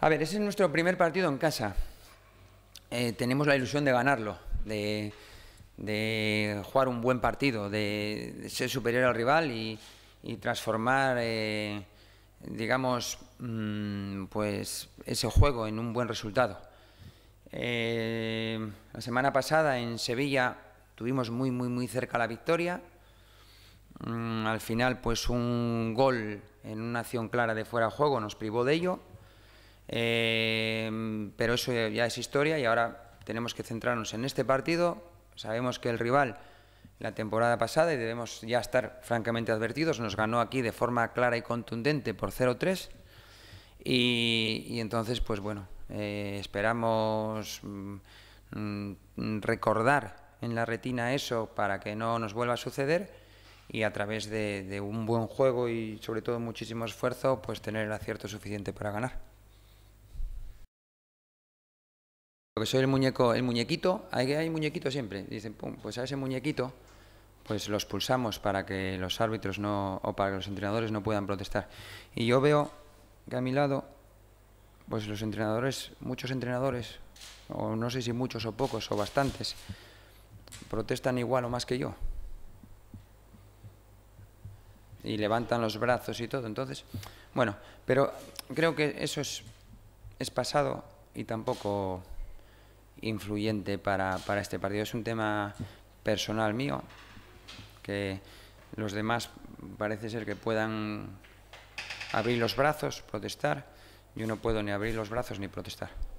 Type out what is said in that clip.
A ver, ese es nuestro primer partido en casa. Eh, tenemos la ilusión de ganarlo, de, jugar un buen partido, de, ser superior al rival y, transformar, eh, digamos, mm, pues ese juego en un buen resultado. Eh, la semana pasada en Sevilla tuvimos muy, muy, muy cerca la victoria. Mm, al final, pues un gol en una acción clara de fuera de juego nos privó de ello. Em, pero eso ya es historia y ahora tenemos que centrarnos en este partido. Sabemos que el rival la temporada pasada, y debemos ya estar francamente advertidos, nos ganó aquí de forma clara y contundente por 0-3. Y, entonces, pues bueno, eh, esperamos mm, mm, recordar en la retina eso para que no nos vuelva a suceder y a través de, un buen juego y sobre todo muchísimo esfuerzo, pues tener el acierto suficiente para ganar. que soy el muñeco, el muñequito, hay, hay muñequito siempre. Dicen, pues a ese muñequito pues los pulsamos para que los árbitros no, o para que los entrenadores no puedan protestar. Y yo veo que a mi lado, pues los entrenadores, muchos entrenadores, o no sé si muchos o pocos o bastantes, protestan igual o más que yo. Y levantan los brazos y todo. Entonces, bueno, pero creo que eso es, es pasado y tampoco influyente para, para este partido. Es un tema personal mío, que los demás parece ser que puedan abrir los brazos, protestar. Yo no puedo ni abrir los brazos ni protestar.